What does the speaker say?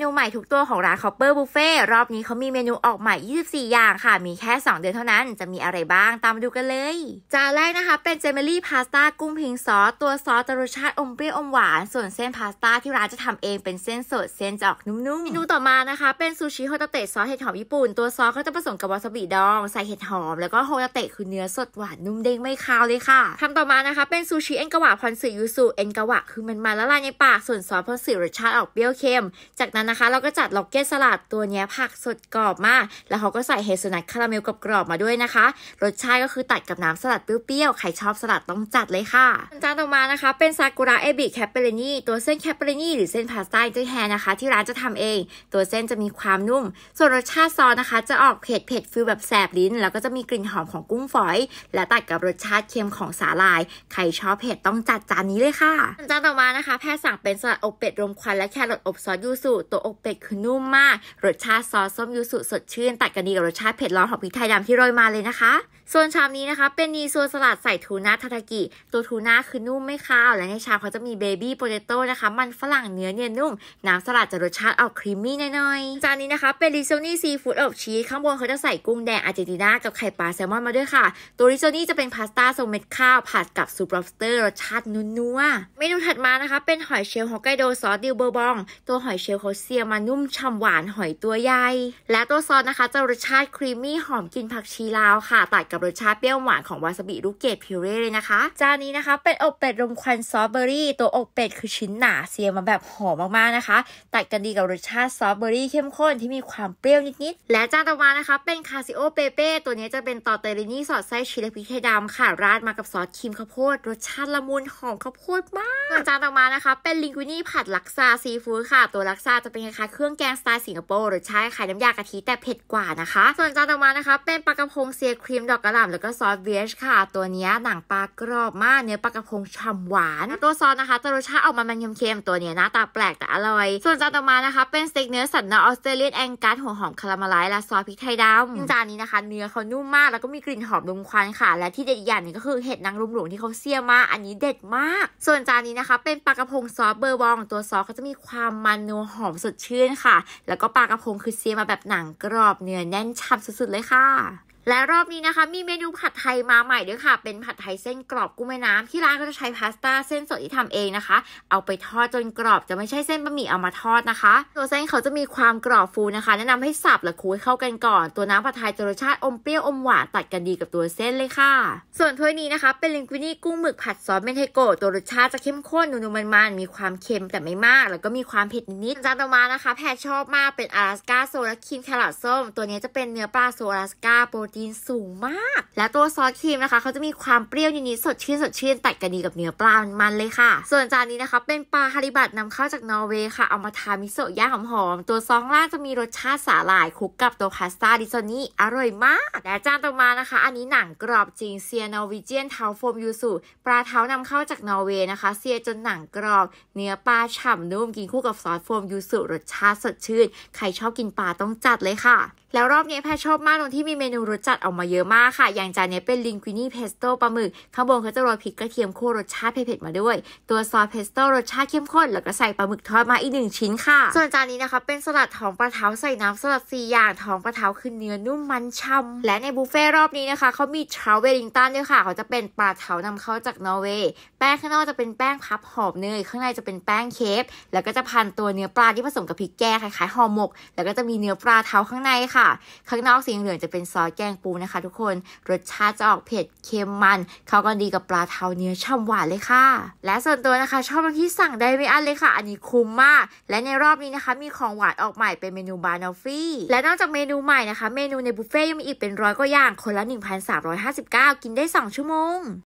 นูใหม่ทุกตัวของร้าน Copper Buffet รอบนี้เขามีเมนูออกใหม่ 24 อย่างค่ะ มีแค่ 2 เดือนเท่านั้น จะมีอะไรบ้างตามมาดูกันเลย จานแรกนะคะ เป็นเจมิลี่พาสต้ากุ้งพิงซอสตัวซอสจะรสชาติอมเปรี้ยวอมหวาน ส่วนเส้นพาสต้าที่ร้านจะทำเองเป็นเส้นสด เส้นจออกนุ่มๆ เมนูต่อมานะคะ เป็นซูชิโฮตเตะซอส เห็ดหอมญี่ปุ่นตัวซอสเขาจะผสมกับวาซาบิดองใส่เห็ดหอม แล้วก็โฮตเตะ คือเนื้อสดหวานนุ่มเด้งไม่คาวเลยค่ะคำต่อมานะคะเป็นซูชิเอ็นกวะพอนสึยูสุเอ็นกวะคือมันมาละลายในปาก ส่วนซอสพอนสึรสชาติออกเปรี้ยวเค็มจากนั้นนั้นนะคะเราก็จัดล็อกเก็ตสลัดตัวนี้ ผักสดกรอบมาก แล้วเขาก็ใส่เฮสนัทคาราเมลกับกรอบมาด้วยนะคะ รสชาติก็คือตัดกับน้ำสลัดเปรี้ยวๆใครชอบสลัดต้องจัดเลยค่ะจานต่อมานะคะ เป็นซากุระเอบิแคปเปอรนี่ตัวเส้นแคปเปอรนี่หรือเส้นพาสต้าอิตาแฮนะคะ ที่ร้านจะทำเอง ตัวเส้นจะมีความนุ่ม ส่วนรสชาติซอสนะคะ จะออกเผ็ดเผ็ดฟิลแบบแสบลิ้น แล้วก็จะมีกลิ่นหอมของกุ้งฝอย และตัดกับรสชาติเค็มของสาหร่ายใครชอบเผ็ดต้องจัดจานนี้เลยค่ะจานต่อมานะคะแพทย์สั่งเป็นสลัดอบเป็ดรมควันและแครอทอบซอสยูสุตัวอกเป็ดคือนุ่มมาก รสชาติซอสส้มยูสุ สดชื่นตัดกันดีกับรสชาติเผ็ดร้อนของพริกไทยดำที่โรยมาเลยนะคะส่วนชามนี้นะคะ เป็นนีซัวสลัดใส่ทูน่าทาทากิ ตัวทูน่าคือนุ่มไม่คาว และในชามเขาจะมีเบบี้โปเตโต้นะคะ มันฝรั่งเนื้อเนียนนุ่มน้ำสลัดจะรสชาติออกครีมมี่หน่อยๆจานนี้นะคะ เป็นริโซนี่ซีฟู้ดอบชีสข้างบนเขาจะใส่กุ้งแดงอาร์เจนตินา กับไข่ปลาแซลมอนมาด้วยค่ะ ตัวริโซนี่จะเป็นพาสต้าทรงเม็ดข้าวผัดกับซุปล็อบสเตอร์รสชาตินุ่นๆเมนูถัดมานะคะเป็นหอยเชลล์ฮอกไกโดซอสดิวเบอร์บอง ตัวหอยเชลล์เขาเสียมานุ่มฉ่ำหวานหอยตัวใหญ่และตัวซอสนะคะจะรสชาติครีมมี่หอมกลิ่นผักชีลาวค่ะตัดกับรสชาติเปรี้ยวหวานของวาซาบิลูกเกดพิเร่เลยนะคะ จานนี้นะคะเป็นอกเป็ด รมควัน ซอสเบอรี่ ตัวอกเป็ด คือชิ้นหนาเซียมาแบบหอมมาก ๆ นะคะตัดกันดีกับรสชาติซอสเบอรี่เข้มข้นที่มีความเปรี้ยวนิด ๆ และจานต่อมานะคะเป็นคาซิโอเปเป้ตัวนี้จะเป็นตอเตลินี่ สอดไส้ชีสพริกไทยดำค่ะราดมากับซอสครีมข้าวโพดรสชาติละมุนหอมข้าวโพดมากจานต่อมานะคะ เป็นลิงกุนี่ผัดลักซาซีฟู้ดค่ะ ตัวลักซาจะเป็นคล้ายเครื่องแกงสไตล์สิงคโปร์รสชาติไข่น้ำยากะทิแต่เผ็ดกว่านะคะส่วนจานต่อมานะคะเป็นปลากระพงเซียครีมดอกกระหล่ำแล้วก็ซอสเวชค่ะ ตัวนี้หนังปลากรอบมากเนื้อปลากระพงฉ่ำหวานตัวซอสนะคะจะรสชาติออกมามันเค็มๆตัวนี้หน้าตาแปลกแต่อร่อย ส่วนจานต่อมานะคะเป็นสเต็กเนื้อสันนอออสเตรเลียนแองกัสหัวหอมคาราเมลไลซ์และซอสพริกไทยดำจานนี้นะคะ เนื้อเขานุ่มมากแล้วก็มีกลิ่นหอมลมควันค่ะ และที่เด็ดอย่างนึงก็คือเห็ดนางรมหลวงที่เขาเสียมากอันนี้เด็ดมาก ส่วนจานนี้นะคะ เป็นปลากระพงซอสเบอร์บอง ตัวซอสก็จะมีความมันนัวหอมสดชื่นค่ะ แล้วก็ปลากระพงคือเสียมาแบบหนังกรอบ เนื้อแน่นฉ่ำสุดๆเลยค่ะและรอบนี้นะคะมีเมนูผัดไทยมาใหม่ด้วยค่ะเป็นผัดไทยเส้นกรอบกุ้งแม่น้ำที่ร้านก็จะใช้พาสต้าเส้นสดที่ทำเองนะคะ เอาไปทอดจนกรอบจะไม่ใช่เส้นบะหมี่เอามาทอดนะคะตัวเส้นเขาจะมีความกรอบฟู นะคะแนะนำให้สับและคุยเข้ากันก่อนตัวน้ำผัดไทยจะรสชาติอมเปรี้ยวอมหวานตัดกันดีกับตัวเส้นเลยค่ะ ส่วนถ้วยนี้นะคะเป็นลิงกุนี่กุ้งหมึกผัดซอสเมนเทโก ตัวรสชาติจะเข้มข้นนุ่มมันๆมีความเค็มแต่ไม่มากแล้วก็มีความเผ็ดนิดจานต่อมานะคะแพรชอบมากเป็นอาสก้าโซละคินแครอทส้มตัวนี้จะเป็นเนื้อปลาโซล拉กาโปรตีนสูงมาก และตัวซอสครีมนะคะ เขาจะมีความเปรี้ยวนิดๆสดชื่นสดชื่นแต่กันดีกับเนื้อปลามันเลยค่ะ ส่วนจานนี้นะคะเป็นปลาฮาริบัตนำเข้าจากนอร์เวย์ค่ะเอามาทามิโซะย่างหอมๆตัวซองล่างจะมีรสชาติสาหร่ายคลุกกับตัวพาสต้าดิโซนี่อร่อยมาก และจานต่อมานะคะอันนี้หนังกรอบจริง เซียนอร์วีเจียนเทาโฟมยูสุปลาเท้านำเข้าจากนอร์เวย์นะคะ เซียจนหนังกรอบเนื้อปลาฉ่านุ่มกินคู่กับซอสโฟมยูสุรสชาติสดชื่นใครชอบกินปลาต้องจัดเลยค่ะแล้วรอบนี้แพชชอบมากตรงที่มีเมนูรสจัดออกมาเยอะมากค่ะ อย่างจานนี้เป็นลิงกินี่เพสโต้ปลาหมึกข้างบนเขาจะโรยพริกกระเทียมคั่วรสชาติเผ็ดๆมาด้วย ตัวซอสเพสโต้รสชาติเข้มข้น แล้วก็ใส่ปลาหมึกทอดมาอีกหนึ่งชิ้นค่ะ ส่วนจานนี้นะคะเป็นสลัดท้องปลาเท้าใส่น้ำสลัดสี่อย่างท้องปลาเท้าคือเนื้อนุ่มมันฉ่ำและในบุฟเฟ่รอบนี้นะคะเขามีเท้าเวลิงตันด้วยค่ะเขาจะเป็นปลาเท้านำเข้าจากนอร์เวย์แป้งข้างนอกจะเป็นแป้งพับหอมเนยข้างในจะเป็นแป้งเค้กแล้วก็จะพันตัวเนื้อปลาที่ผสมกับพริกแกงคล้ายๆห่อหมกแล้วก็จะมีเนื้อปลาเท้าข้างในค่ะค่ะข้างนอกสีเหลืองจะเป็นซอสแกงปูนะคะทุกคนรสชาติจะออกเผ็ดเค็มมัน เข้ากันดีกับปลาเทาเนื้อช่ำหวานเลยค่ะ และส่วนตัวนะคะ ชอบบางที่สั่งได้ไม่อั้นเลยค่ะ อันนี้คุ้มมาก และในรอบนี้นะคะ มีของหวานออกใหม่เป็นเมนูบานอฟฟี่และนอกจากเมนูใหม่นะคะ เมนูในบุฟเฟ่ยังมีอีกเป็นร้อยก็อย่าง คนละ 1359 กินได้2ชั่วโมง